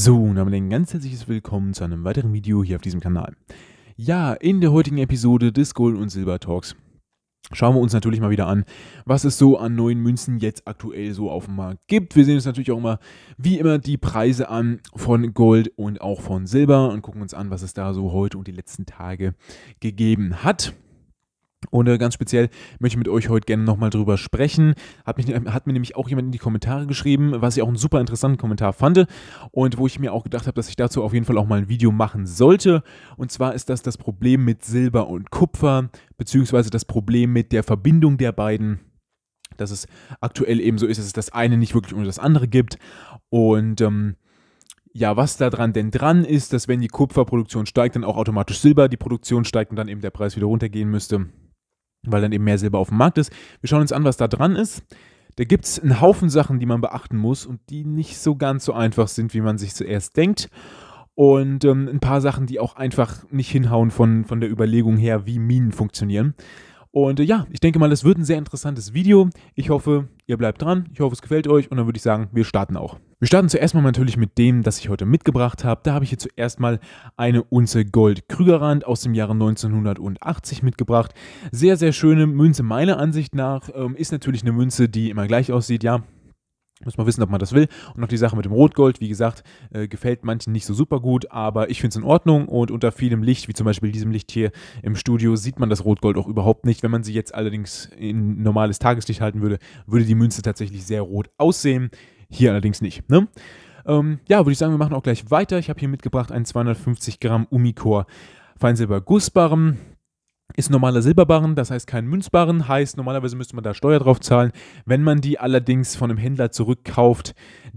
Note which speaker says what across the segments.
Speaker 1: So, damit ein ganz herzliches Willkommen zu einem weiteren Video hier auf diesem Kanal. Ja, in der heutigen Episode des Gold und Silber Talks schauen wir uns natürlich mal wieder an, was es so an neuen Münzen jetzt aktuell so auf dem Markt gibt. Wir sehen uns natürlich auch immer, wie immer, die Preise an von Gold und auch von Silber und gucken uns an, was es da so heute und die letzten Tage gegeben hat. Und ganz speziell möchte ich mit euch heute gerne nochmal drüber sprechen. Hat, mich, hat mir nämlich auch jemand in die Kommentare geschrieben, was ich auch einen super interessanten Kommentar fand und wo ich mir auch gedacht habe, dass ich dazu auf jeden Fall auch mal ein Video machen sollte. Und zwar ist das das Problem mit Silber und Kupfer, beziehungsweise das Problem mit der Verbindung der beiden dass es aktuell eben so ist, dass es das eine nicht wirklich ohne das andere gibt. Und ähm, ja, was da dran denn dran ist, dass wenn die Kupferproduktion steigt, dann auch automatisch Silber die Produktion steigt und dann eben der Preis wieder runtergehen müsste weil dann eben mehr Silber auf dem Markt ist. Wir schauen uns an, was da dran ist. Da gibt es einen Haufen Sachen, die man beachten muss und die nicht so ganz so einfach sind, wie man sich zuerst denkt. Und ähm, ein paar Sachen, die auch einfach nicht hinhauen von, von der Überlegung her, wie Minen funktionieren. Und äh, ja, ich denke mal, das wird ein sehr interessantes Video. Ich hoffe, ihr bleibt dran. Ich hoffe, es gefällt euch. Und dann würde ich sagen, wir starten auch. Wir starten zuerst mal natürlich mit dem, das ich heute mitgebracht habe. Da habe ich hier zuerst mal eine Unze Gold Krügerrand aus dem Jahre 1980 mitgebracht. Sehr, sehr schöne Münze meiner Ansicht nach. Ähm, ist natürlich eine Münze, die immer gleich aussieht, ja. Muss man wissen, ob man das will. Und noch die Sache mit dem Rotgold, wie gesagt, äh, gefällt manchen nicht so super gut, aber ich finde es in Ordnung und unter vielem Licht, wie zum Beispiel diesem Licht hier im Studio, sieht man das Rotgold auch überhaupt nicht. Wenn man sie jetzt allerdings in normales Tageslicht halten würde, würde die Münze tatsächlich sehr rot aussehen. Hier allerdings nicht. Ne? Ähm, ja, würde ich sagen, wir machen auch gleich weiter. Ich habe hier mitgebracht einen 250 Gramm Umicore Feinsilber Gussbarren ist normaler Silberbarren, das heißt kein Münzbarren, heißt normalerweise müsste man da Steuer drauf zahlen. Wenn man die allerdings von einem Händler zurückkauft,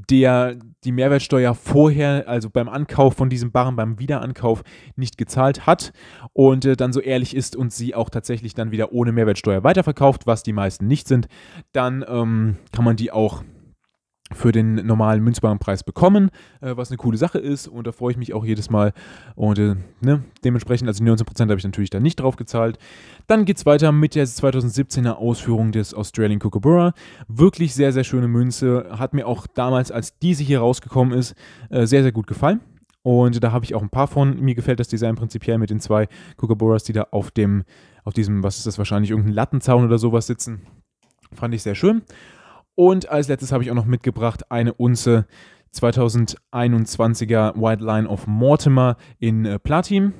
Speaker 1: der die Mehrwertsteuer vorher, also beim Ankauf von diesem Barren, beim Wiederankauf nicht gezahlt hat und äh, dann so ehrlich ist und sie auch tatsächlich dann wieder ohne Mehrwertsteuer weiterverkauft, was die meisten nicht sind, dann ähm, kann man die auch für den normalen Münzwarenpreis bekommen, äh, was eine coole Sache ist und da freue ich mich auch jedes Mal und äh, ne, dementsprechend, also 19% habe ich natürlich da nicht drauf gezahlt. Dann geht es weiter mit der 2017er Ausführung des Australian Kookaburra. Wirklich sehr, sehr schöne Münze, hat mir auch damals, als diese hier rausgekommen ist, äh, sehr, sehr gut gefallen. Und da habe ich auch ein paar von. Mir gefällt das Design prinzipiell mit den zwei Kookaburras, die da auf dem, auf diesem, was ist das wahrscheinlich, irgendein Lattenzaun oder sowas sitzen. Fand ich sehr schön. Und als letztes habe ich auch noch mitgebracht eine Unze 2021er White Line of Mortimer in äh, Platin.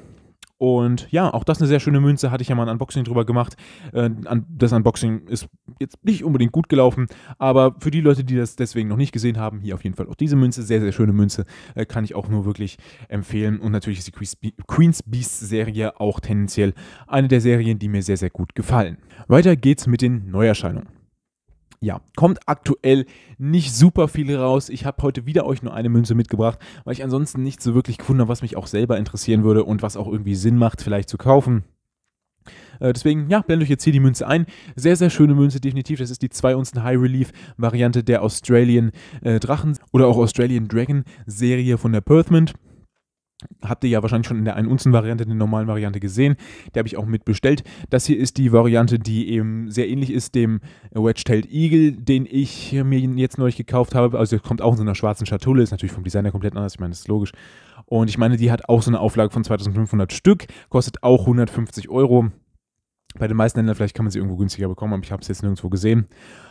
Speaker 1: Und ja, auch das eine sehr schöne Münze, hatte ich ja mal ein Unboxing drüber gemacht. Äh, das Unboxing ist jetzt nicht unbedingt gut gelaufen, aber für die Leute, die das deswegen noch nicht gesehen haben, hier auf jeden Fall auch diese Münze, sehr, sehr schöne Münze, äh, kann ich auch nur wirklich empfehlen. Und natürlich ist die Queen's Beast Serie auch tendenziell eine der Serien, die mir sehr, sehr gut gefallen. Weiter geht's mit den Neuerscheinungen ja, kommt aktuell nicht super viel raus. Ich habe heute wieder euch nur eine Münze mitgebracht, weil ich ansonsten nicht so wirklich gefunden habe, was mich auch selber interessieren würde und was auch irgendwie Sinn macht, vielleicht zu kaufen. Äh, deswegen, ja, blende euch jetzt hier die Münze ein. Sehr, sehr schöne Münze, definitiv. Das ist die 2 Unzen High Relief Variante der Australian äh, Drachen oder auch Australian Dragon Serie von der Perthmint. Habt ihr ja wahrscheinlich schon in der 1-Unzen-Variante, der normalen Variante gesehen. Die habe ich auch mitbestellt. Das hier ist die Variante, die eben sehr ähnlich ist dem Wedge-Tailed Eagle, den ich mir jetzt neulich gekauft habe. Also der kommt auch in so einer schwarzen Schatulle, ist natürlich vom Designer komplett anders, ich meine, das ist logisch. Und ich meine, die hat auch so eine Auflage von 2500 Stück, kostet auch 150 Euro. Bei den meisten Ländern vielleicht kann man sie irgendwo günstiger bekommen, aber ich habe es jetzt nirgendwo gesehen.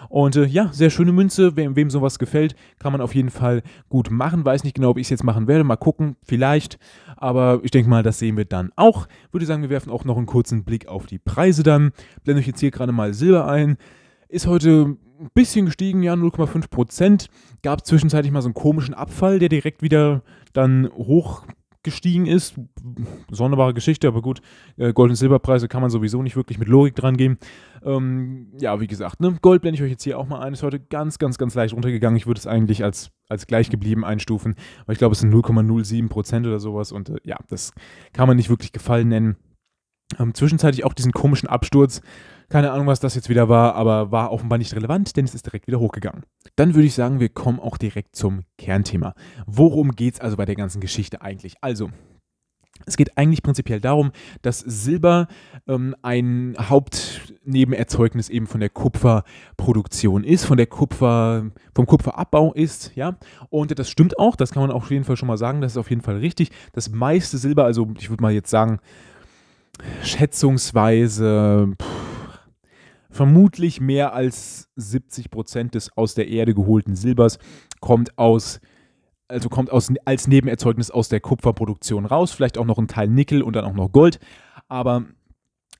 Speaker 1: Und äh, ja, sehr schöne Münze. Wem, wem sowas gefällt, kann man auf jeden Fall gut machen. Weiß nicht genau, ob ich es jetzt machen werde. Mal gucken, vielleicht. Aber ich denke mal, das sehen wir dann auch. Würde sagen, wir werfen auch noch einen kurzen Blick auf die Preise dann. Blende euch jetzt hier gerade mal Silber ein. Ist heute ein bisschen gestiegen, ja, 0,5 Gab zwischenzeitlich mal so einen komischen Abfall, der direkt wieder dann hoch gestiegen ist. Sonderbare Geschichte, aber gut, äh, Gold- und Silberpreise kann man sowieso nicht wirklich mit Logik dran geben. Ähm, ja, wie gesagt, ne? Gold blende ich euch jetzt hier auch mal ein. Ist heute ganz, ganz, ganz leicht runtergegangen. Ich würde es eigentlich als, als gleich geblieben einstufen, weil ich glaube, es sind 0,07% oder sowas und äh, ja, das kann man nicht wirklich Gefallen nennen. Ähm, zwischenzeitlich auch diesen komischen Absturz keine Ahnung, was das jetzt wieder war, aber war offenbar nicht relevant, denn es ist direkt wieder hochgegangen. Dann würde ich sagen, wir kommen auch direkt zum Kernthema. Worum geht es also bei der ganzen Geschichte eigentlich? Also, es geht eigentlich prinzipiell darum, dass Silber ähm, ein Hauptnebenerzeugnis eben von der Kupferproduktion ist, von der Kupfer, vom Kupferabbau ist, ja. Und das stimmt auch, das kann man auf jeden Fall schon mal sagen, das ist auf jeden Fall richtig. Das meiste Silber, also ich würde mal jetzt sagen, schätzungsweise Pff, Vermutlich mehr als 70 Prozent des aus der Erde geholten Silbers kommt aus also kommt aus, als Nebenerzeugnis aus der Kupferproduktion raus, vielleicht auch noch ein Teil Nickel und dann auch noch Gold. Aber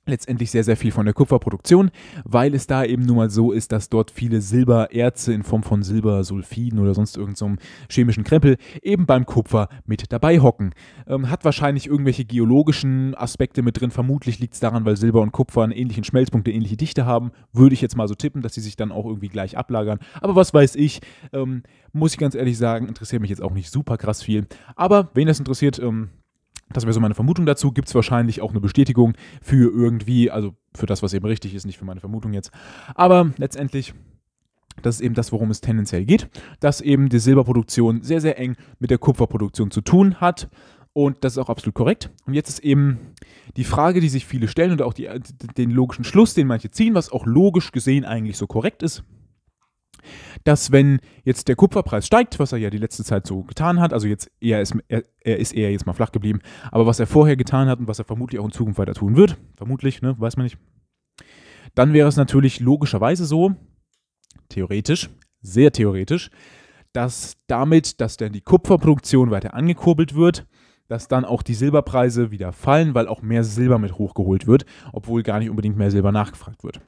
Speaker 1: letztendlich sehr, sehr viel von der Kupferproduktion, weil es da eben nun mal so ist, dass dort viele Silbererze in Form von Silbersulfiden oder sonst irgendeinem so chemischen Krempel eben beim Kupfer mit dabei hocken. Ähm, hat wahrscheinlich irgendwelche geologischen Aspekte mit drin. Vermutlich liegt es daran, weil Silber und Kupfer einen ähnlichen Schmelzpunkt, eine ähnliche Dichte haben. Würde ich jetzt mal so tippen, dass sie sich dann auch irgendwie gleich ablagern. Aber was weiß ich, ähm, muss ich ganz ehrlich sagen, interessiert mich jetzt auch nicht super krass viel. Aber wen das interessiert, ähm, das wäre so meine Vermutung dazu. Gibt es wahrscheinlich auch eine Bestätigung für irgendwie, also für das, was eben richtig ist, nicht für meine Vermutung jetzt. Aber letztendlich, das ist eben das, worum es tendenziell geht, dass eben die Silberproduktion sehr, sehr eng mit der Kupferproduktion zu tun hat. Und das ist auch absolut korrekt. Und jetzt ist eben die Frage, die sich viele stellen und auch die, den logischen Schluss, den manche ziehen, was auch logisch gesehen eigentlich so korrekt ist, dass wenn jetzt der Kupferpreis steigt, was er ja die letzte Zeit so getan hat, also jetzt eher ist, er, er ist eher jetzt mal flach geblieben, aber was er vorher getan hat und was er vermutlich auch in Zukunft weiter tun wird, vermutlich, ne, weiß man nicht, dann wäre es natürlich logischerweise so, theoretisch, sehr theoretisch, dass damit, dass dann die Kupferproduktion weiter angekurbelt wird, dass dann auch die Silberpreise wieder fallen, weil auch mehr Silber mit hochgeholt wird, obwohl gar nicht unbedingt mehr Silber nachgefragt wird.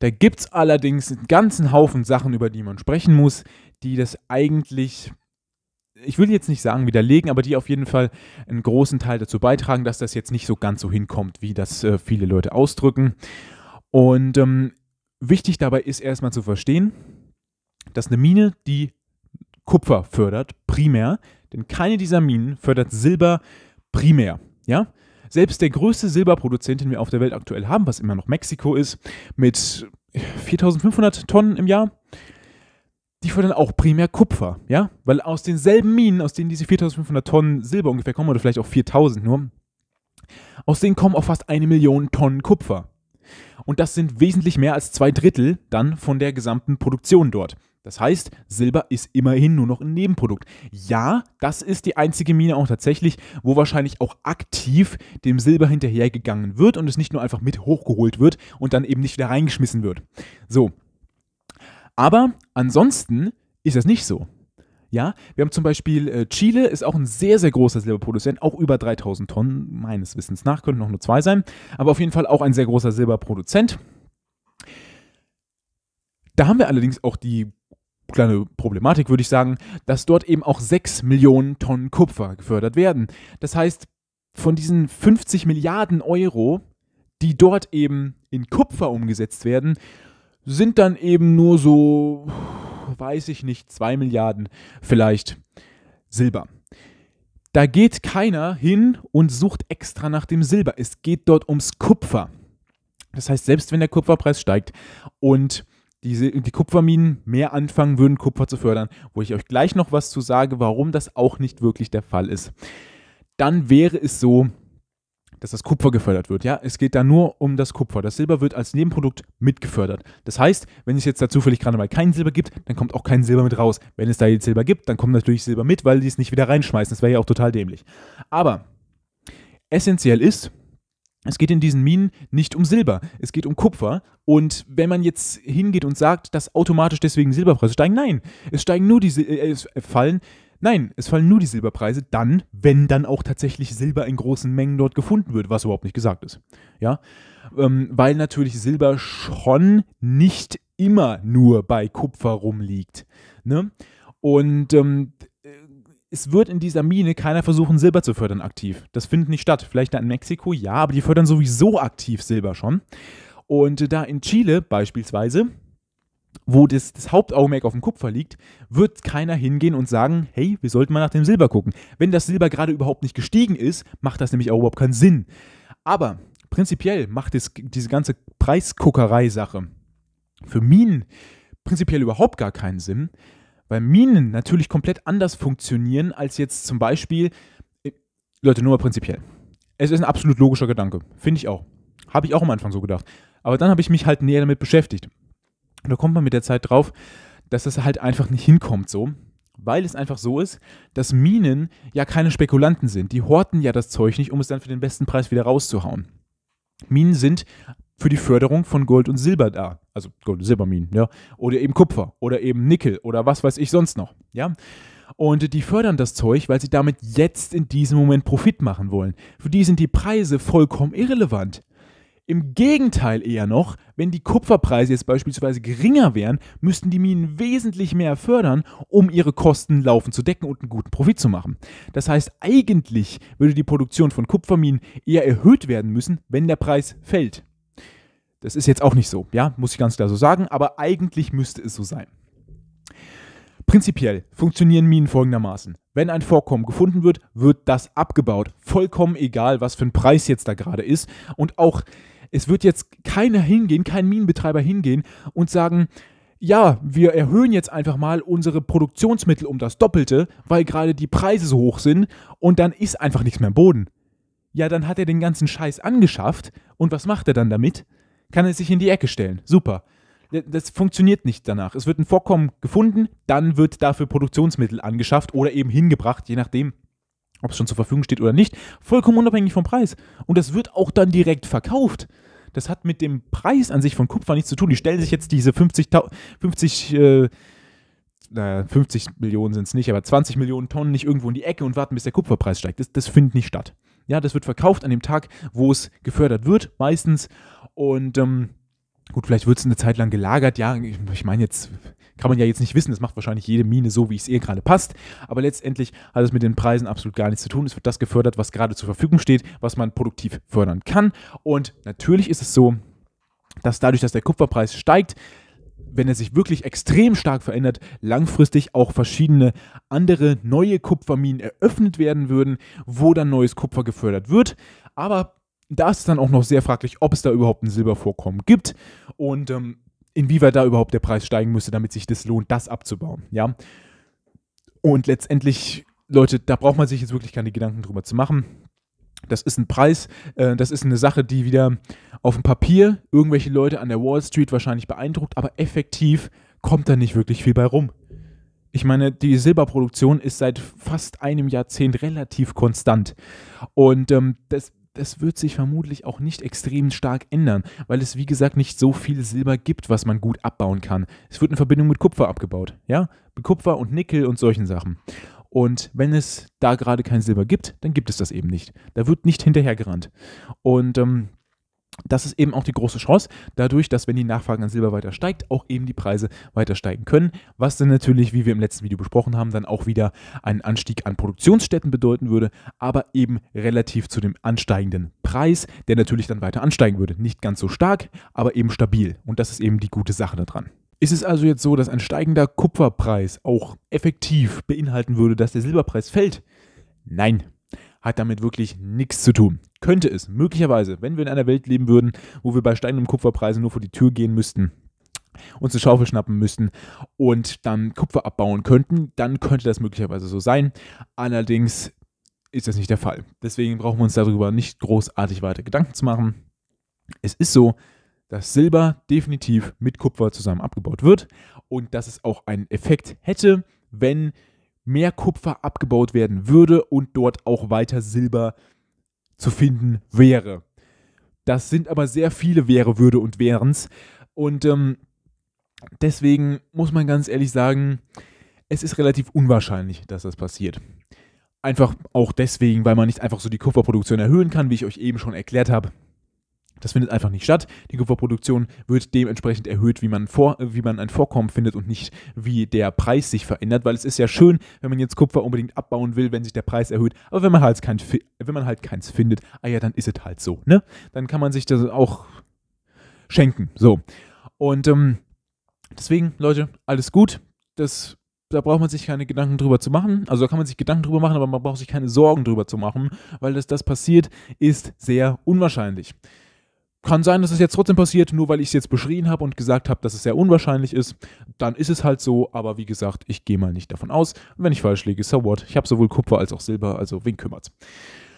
Speaker 1: Da gibt es allerdings einen ganzen Haufen Sachen, über die man sprechen muss, die das eigentlich, ich will jetzt nicht sagen widerlegen, aber die auf jeden Fall einen großen Teil dazu beitragen, dass das jetzt nicht so ganz so hinkommt, wie das äh, viele Leute ausdrücken. Und ähm, wichtig dabei ist erstmal zu verstehen, dass eine Mine, die Kupfer fördert, primär, denn keine dieser Minen fördert Silber primär. Ja, selbst der größte Silberproduzent, den wir auf der Welt aktuell haben, was immer noch Mexiko ist, mit 4500 Tonnen im Jahr, die fördern auch primär Kupfer, ja? Weil aus denselben Minen, aus denen diese 4500 Tonnen Silber ungefähr kommen, oder vielleicht auch 4000 nur, aus denen kommen auch fast eine Million Tonnen Kupfer. Und das sind wesentlich mehr als zwei Drittel dann von der gesamten Produktion dort. Das heißt, Silber ist immerhin nur noch ein Nebenprodukt. Ja, das ist die einzige Mine auch tatsächlich, wo wahrscheinlich auch aktiv dem Silber hinterhergegangen wird und es nicht nur einfach mit hochgeholt wird und dann eben nicht wieder reingeschmissen wird. So. Aber ansonsten ist das nicht so. Ja, wir haben zum Beispiel äh, Chile, ist auch ein sehr, sehr großer Silberproduzent, auch über 3000 Tonnen, meines Wissens nach, könnten noch nur zwei sein, aber auf jeden Fall auch ein sehr großer Silberproduzent. Da haben wir allerdings auch die kleine Problematik, würde ich sagen, dass dort eben auch 6 Millionen Tonnen Kupfer gefördert werden. Das heißt, von diesen 50 Milliarden Euro, die dort eben in Kupfer umgesetzt werden, sind dann eben nur so, weiß ich nicht, 2 Milliarden vielleicht Silber. Da geht keiner hin und sucht extra nach dem Silber. Es geht dort ums Kupfer. Das heißt, selbst wenn der Kupferpreis steigt und diese, die Kupferminen mehr anfangen würden, Kupfer zu fördern, wo ich euch gleich noch was zu sage, warum das auch nicht wirklich der Fall ist. Dann wäre es so, dass das Kupfer gefördert wird. Ja, es geht da nur um das Kupfer. Das Silber wird als Nebenprodukt mitgefördert. Das heißt, wenn es jetzt da zufällig gerade mal kein Silber gibt, dann kommt auch kein Silber mit raus. Wenn es da jetzt Silber gibt, dann kommt natürlich Silber mit, weil die es nicht wieder reinschmeißen. Das wäre ja auch total dämlich. Aber essentiell ist, es geht in diesen Minen nicht um Silber, es geht um Kupfer. Und wenn man jetzt hingeht und sagt, dass automatisch deswegen Silberpreise steigen, nein, es steigen nur die äh, es äh, fallen. Nein, es fallen nur die Silberpreise dann, wenn dann auch tatsächlich Silber in großen Mengen dort gefunden wird, was überhaupt nicht gesagt ist. Ja, ähm, weil natürlich Silber schon nicht immer nur bei Kupfer rumliegt. Ne? Und ähm, es wird in dieser Mine keiner versuchen, Silber zu fördern aktiv. Das findet nicht statt. Vielleicht da in Mexiko, ja, aber die fördern sowieso aktiv Silber schon. Und äh, da in Chile beispielsweise, wo das, das, Hauptaugenmerk auf dem Kupfer liegt, wird keiner hingehen und sagen, hey, wir sollten mal nach dem Silber gucken. Wenn das Silber gerade überhaupt nicht gestiegen ist, macht das nämlich auch überhaupt keinen Sinn. Aber prinzipiell macht es, diese ganze Preisguckerei-Sache für Minen prinzipiell überhaupt gar keinen Sinn, weil Minen natürlich komplett anders funktionieren als jetzt zum Beispiel, äh, Leute, nur mal prinzipiell. Es ist ein absolut logischer Gedanke, finde ich auch. Habe ich auch am Anfang so gedacht. Aber dann habe ich mich halt näher damit beschäftigt. Und da kommt man mit der Zeit drauf, dass das halt einfach nicht hinkommt so. Weil es einfach so ist, dass Minen ja keine Spekulanten sind. Die horten ja das Zeug nicht, um es dann für den besten Preis wieder rauszuhauen. Minen sind für die Förderung von Gold und Silber da, also Gold und Silberminen, ja, oder eben Kupfer oder eben Nickel oder was weiß ich sonst noch, ja. Und die fördern das Zeug, weil sie damit jetzt in diesem Moment Profit machen wollen. Für die sind die Preise vollkommen irrelevant. Im Gegenteil eher noch, wenn die Kupferpreise jetzt beispielsweise geringer wären, müssten die Minen wesentlich mehr fördern, um ihre Kosten laufend zu decken und einen guten Profit zu machen. Das heißt, eigentlich würde die Produktion von Kupferminen eher erhöht werden müssen, wenn der Preis fällt. Das ist jetzt auch nicht so, ja, muss ich ganz klar so sagen, aber eigentlich müsste es so sein. Prinzipiell funktionieren Minen folgendermaßen. Wenn ein Vorkommen gefunden wird, wird das abgebaut. Vollkommen egal, was für ein Preis jetzt da gerade ist. Und auch, es wird jetzt keiner hingehen, kein Minenbetreiber hingehen und sagen, ja, wir erhöhen jetzt einfach mal unsere Produktionsmittel um das Doppelte, weil gerade die Preise so hoch sind und dann ist einfach nichts mehr im Boden. Ja, dann hat er den ganzen Scheiß angeschafft und was macht er dann damit? kann er sich in die Ecke stellen. Super. Das funktioniert nicht danach. Es wird ein Vorkommen gefunden, dann wird dafür Produktionsmittel angeschafft oder eben hingebracht, je nachdem, ob es schon zur Verfügung steht oder nicht. Vollkommen unabhängig vom Preis. Und das wird auch dann direkt verkauft das hat mit dem Preis an sich von Kupfer nichts zu tun. Die stellen sich jetzt diese 50, 50, äh, naja, 50 Millionen sind es nicht, aber 20 Millionen Tonnen nicht irgendwo in die Ecke und warten, bis der Kupferpreis steigt. Das, das findet nicht statt. Ja, das wird verkauft an dem Tag, wo es gefördert wird, meistens. Und ähm, gut, vielleicht wird es eine Zeit lang gelagert. Ja, ich meine jetzt kann man ja jetzt nicht wissen. Das macht wahrscheinlich jede Mine so, wie es ihr gerade passt. Aber letztendlich hat es mit den Preisen absolut gar nichts zu tun. Es wird das gefördert, was gerade zur Verfügung steht, was man produktiv fördern kann. Und natürlich ist es so, dass dadurch, dass der Kupferpreis steigt, wenn er sich wirklich extrem stark verändert, langfristig auch verschiedene andere neue Kupferminen eröffnet werden würden, wo dann neues Kupfer gefördert wird. Aber da ist es dann auch noch sehr fraglich, ob es da überhaupt ein Silbervorkommen gibt und ähm, inwieweit da überhaupt der Preis steigen müsste, damit sich das lohnt, das abzubauen. Ja. Und letztendlich, Leute, da braucht man sich jetzt wirklich keine Gedanken drüber zu machen. Das ist ein Preis, äh, das ist eine Sache, die wieder auf dem Papier irgendwelche Leute an der Wall Street wahrscheinlich beeindruckt, aber effektiv kommt da nicht wirklich viel bei rum. Ich meine, die Silberproduktion ist seit fast einem Jahrzehnt relativ konstant. Und ähm, das, das wird sich vermutlich auch nicht extrem stark ändern, weil es wie gesagt nicht so viel Silber gibt, was man gut abbauen kann. Es wird in Verbindung mit Kupfer abgebaut, ja? Mit Kupfer und Nickel und solchen Sachen. Und wenn es da gerade kein Silber gibt, dann gibt es das eben nicht. Da wird nicht hinterhergerannt. Und ähm, das ist eben auch die große Chance, dadurch, dass wenn die Nachfrage an Silber weiter steigt, auch eben die Preise weiter steigen können, was dann natürlich, wie wir im letzten Video besprochen haben, dann auch wieder einen Anstieg an Produktionsstätten bedeuten würde, aber eben relativ zu dem ansteigenden Preis, der natürlich dann weiter ansteigen würde. Nicht ganz so stark, aber eben stabil und das ist eben die gute Sache daran. Ist es also jetzt so, dass ein steigender Kupferpreis auch effektiv beinhalten würde, dass der Silberpreis fällt? Nein, hat damit wirklich nichts zu tun. Könnte es möglicherweise, wenn wir in einer Welt leben würden, wo wir bei steigenden Kupferpreisen nur vor die Tür gehen müssten, uns eine Schaufel schnappen müssten und dann Kupfer abbauen könnten, dann könnte das möglicherweise so sein. Allerdings ist das nicht der Fall. Deswegen brauchen wir uns darüber nicht großartig weiter Gedanken zu machen. Es ist so, dass Silber definitiv mit Kupfer zusammen abgebaut wird und dass es auch einen Effekt hätte, wenn mehr Kupfer abgebaut werden würde und dort auch weiter Silber zu finden wäre. Das sind aber sehr viele wäre, würde und wären's. Und ähm, deswegen muss man ganz ehrlich sagen, es ist relativ unwahrscheinlich, dass das passiert. Einfach auch deswegen, weil man nicht einfach so die Kupferproduktion erhöhen kann, wie ich euch eben schon erklärt habe. Das findet einfach nicht statt. Die Kupferproduktion wird dementsprechend erhöht, wie man, vor, wie man ein Vorkommen findet und nicht wie der Preis sich verändert, weil es ist ja schön, wenn man jetzt Kupfer unbedingt abbauen will, wenn sich der Preis erhöht, aber wenn man halt, kein, wenn man halt keins findet, ah ja, dann ist es halt so, ne? Dann kann man sich das auch schenken, so. Und ähm, deswegen, Leute, alles gut. Das da braucht man sich keine Gedanken drüber zu machen. Also da kann man sich Gedanken drüber machen, aber man braucht sich keine Sorgen drüber zu machen, weil dass das passiert, ist sehr unwahrscheinlich kann sein, dass es jetzt trotzdem passiert, nur weil ich es jetzt beschrien habe und gesagt habe, dass es sehr unwahrscheinlich ist. Dann ist es halt so, aber wie gesagt, ich gehe mal nicht davon aus. Und wenn ich falsch liege, so what? Ich habe sowohl Kupfer als auch Silber, also wen kümmert's?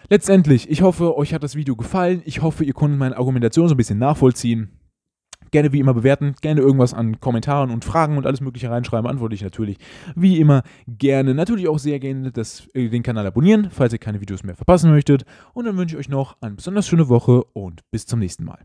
Speaker 1: Letztendlich, ich hoffe, euch hat das Video gefallen. Ich hoffe, ihr konntet meine Argumentation so ein bisschen nachvollziehen. Gerne wie immer bewerten, gerne irgendwas an Kommentaren und Fragen und alles Mögliche reinschreiben, antworte ich natürlich wie immer gerne. Natürlich auch sehr gerne das, äh, den Kanal abonnieren, falls ihr keine Videos mehr verpassen möchtet. Und dann wünsche ich euch noch eine besonders schöne Woche und bis zum nächsten Mal.